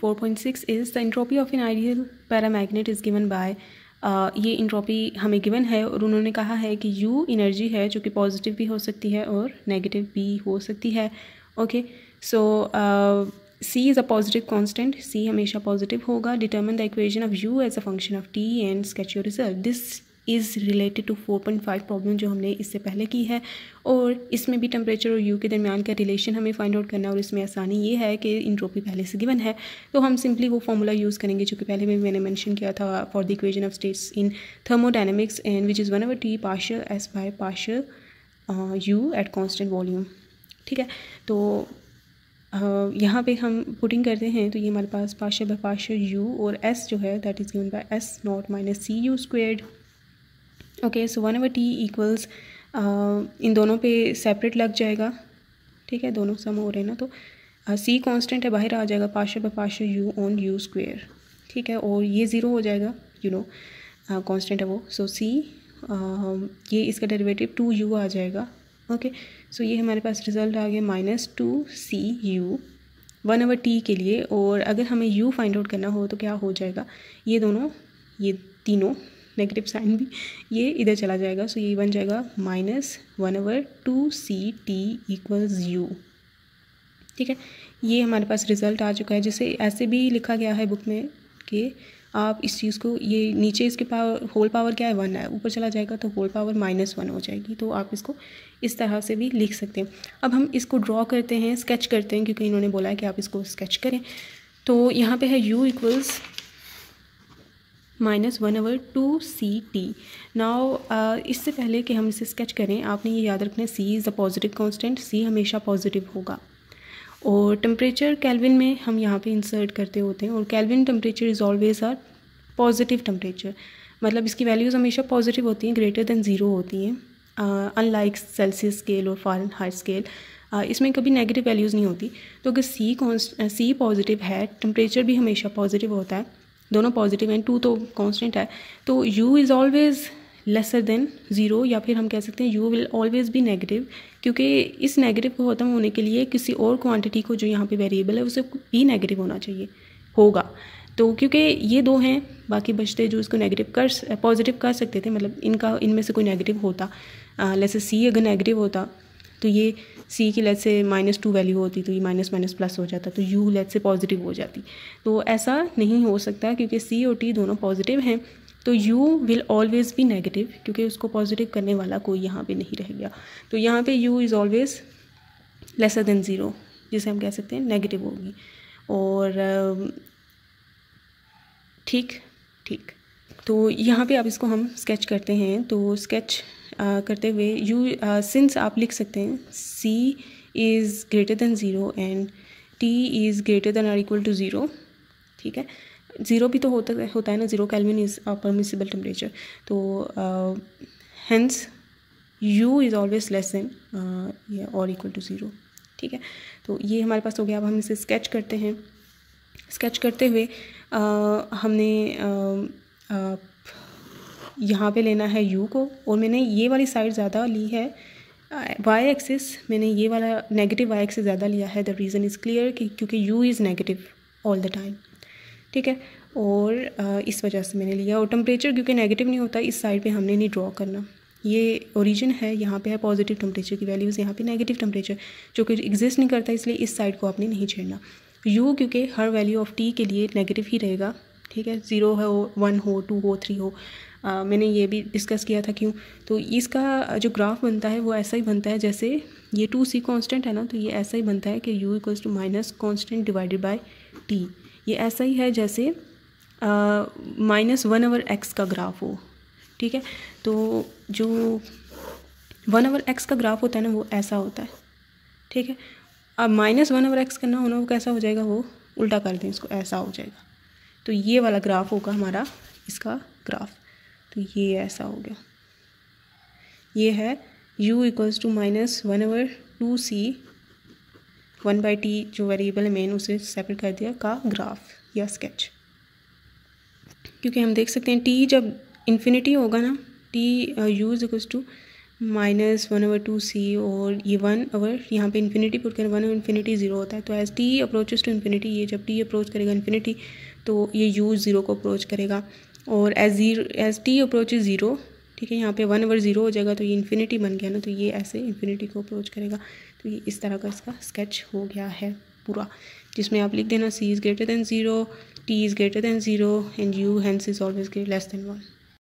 point 4.6 is the entropy of an ideal paramagnet is given by ये entropy हमें given है और उन्होंने कहा है कि यू इनर्जी है जो कि पॉजिटिव भी हो सकती है और नेगेटिव भी हो सकती है okay so C is a positive constant C हमेशा पॉजिटिव होगा determine the equation of U as a function of T and sketch your result this is related to four point five problem जो हमने इससे पहले की है और इसमें भी टेम्परेचर और यू के दरमियान का रिलेशन हमें फाइंड आउट करना है और इसमें आसानी ये है कि इंट्रोपी पहले से गिवन है तो हम सिंपली वो फॉर्मूला यूज़ करेंगे जो कि पहले भी मैंने मैंशन किया था for the equation of states in thermodynamics and which is one of T partial S by partial U at constant volume ठीक है तो Uh, यहाँ पे हम पुटिंग करते हैं तो ये हमारे पास पार्शल बाय पार्शल यू और एस जो है that is given by S naught minus C U squared okay so one over T equals इन दोनों पे सेपरेट लग जाएगा ठीक है दोनों सम हो रहे हैं ना तो सी uh, कांस्टेंट है बाहर आ जाएगा pasha by pasha U on U square ठीक है और ये ज़ीरो हो जाएगा यू नो कांस्टेंट है वो सो so, सी uh, um, ये इसका डेरिवेटिव टू यू आ जाएगा ओके okay, सो so ये हमारे पास रिजल्ट आ गया minus two C U one over T के लिए और अगर हमें यू फाइंड आउट करना हो तो क्या हो जाएगा ये दोनों ये तीनों नेगेटिव साइन भी ये इधर चला जाएगा सो ये बन जाएगा minus one over two C T equals U ठीक है ये हमारे पास रिज़ल्ट आ चुका है जिसे ऐसे भी लिखा गया है बुक में कि आप इस चीज़ को ये नीचे इसके पावर होल पावर क्या है वन है ऊपर चला जाएगा तो होल पावर माइनस वन हो जाएगी तो आप इसको इस तरह से भी लिख सकते हैं अब हम इसको ड्रॉ करते हैं स्केच करते हैं क्योंकि इन्होंने बोला है कि आप इसको स्केच करें तो यहाँ पे है U equals minus one over two C T now इससे पहले कि हम इसे स्केच करें आपने ये याद रखना C is a positive constant C हमेशा पॉजिटिव होगा और टेम्परेचर कैलविन में हम यहाँ पे इंसर्ट करते होते हैं और kelvin temperature is always are positive temperature मतलब इसकी वैल्यूज़ हमेशा पॉजिटिव होती हैं ग्रेटर दैन ज़ीरो होती हैं अनलाइक सेल्सियस स्केल और फॉरन हाई स्केल इसमें कभी नेगेटिव वैल्यूज़ नहीं होती तो अगर सी कॉन्स सी पॉजिटिव है टेम्परेचर भी हमेशा पॉजिटिव होता है दोनों पॉजिटिव हैं टू तो कॉन्स्टेंट है तो U is always lesser than zero या फिर हम कह सकते हैं U will always be negative क्योंकि इस नेगेटिव को ख़त्म होने के लिए किसी और क्वांटिटी को जो यहाँ पे वेरिएबल है उसे भी नेगेटिव होना चाहिए होगा तो क्योंकि ये दो हैं बाकी बचते जो इसको नेगेटिव कर पॉजिटिव कर सकते थे मतलब इनका इनमें से कोई नेगेटिव होता लेसर सी अगर नेगेटिव होता तो ये सी की लेट से माइनस टू वैल्यू होती तो ये माइनस माइनस प्लस हो जाता तो यू लेट से पॉजिटिव हो जाती तो ऐसा नहीं हो सकता क्योंकि सी और टी दोनों पॉजिटिव हैं तो U will always be negative क्योंकि उसको पॉजिटिव करने वाला कोई यहाँ पे नहीं रह गया तो यहाँ पे U is always lesser than zero जिसे हम कह सकते हैं नेगेटिव होगी और ठीक ठीक तो यहाँ पे आप इसको हम स्केच करते हैं तो स्केच करते हुए यू सिंस आप लिख सकते हैं C is greater than zero and T is greater than or equal to zero ठीक है ज़ीरो भी तो होता होता है ना zero kelvin is permissible temperature तो hence U is always less than और इक्वल टू ज़ीरो ठीक है तो ये हमारे पास हो गया अब हम इसे स्केच करते हैं स्केच करते हुए आ, हमने आ, आ, यहाँ पे लेना है यू को और मैंने ये वाली साइड ज़्यादा ली है वाई एक्सिस मैंने ये वाला नेगेटिव वाई एक्सिस ज़्यादा लिया है द रीज़न इज़ क्लियर कि क्योंकि U is negative all the time ठीक है और इस वजह से मैंने लिया और टम्परेचर क्योंकि नेगेटिव नहीं होता इस साइड पर हमने नहीं ड्रॉ करना ये ओरिजिन है यहाँ पे है पॉजिटिव टेम्परेचर की वैल्यूज़ यहाँ पे नेगेटिव टेम्परेचर जो कि एग्जिस्ट नहीं करता इसलिए इस साइड को आपने नहीं छेड़ना यू क्योंकि हर वैल्यू ऑफ टी के लिए नेगेटिव ही रहेगा ठीक है ज़ीरो हो वन हो टू हो थ्री हो आ, मैंने ये भी डिस्कस किया था क्यों तो इसका जो ग्राफ बनता है वो ऐसा ही बनता है जैसे ये टू सी कॉन्स्टेंट है ना तो ये ऐसा ही बनता है कि U equals to minus constant divided by T ये ऐसा ही है जैसे माइनस वन आवर एक्स का ग्राफ हो ठीक है तो जो वन आवर एक्स का ग्राफ होता है ना वो ऐसा होता है ठीक है अब माइनस वन आवर एक्स करना होना वो कैसा हो जाएगा वो उल्टा कर दें इसको ऐसा हो जाएगा तो ये वाला ग्राफ होगा हमारा इसका ग्राफ तो ये ऐसा हो गया ये है u equals to minus one over two C one by T जो वेरिएबल है मेन उसे सेपरेट कर दिया का ग्राफ या स्केच क्योंकि हम देख सकते हैं टी जब इन्फिनिटी होगा ना T uh, u is equals to minus one over two C और ये वन ओवर यहाँ पे इन्फिनिटी पुट करें वन ओवर इन्फिनिटी ज़ीरो होता है तो as T approaches to infinity ये जब टी अप्रोच करेगा इन्फिनिटी तो ये यू ज़ीरो को अप्रोच करेगा और as zero as T approach zero ठीक है यहाँ पे वन ओवर ज़ीरो हो जाएगा तो ये इन्फिनिटी बन गया ना तो ये ऐसे इन्फिनिटी को अप्रोच करेगा तो ये इस तरह का इसका स्केच हो गया है पूरा जिसमें आप लिख देना C is greater than zero T is greater than zero and U hence is always great less than one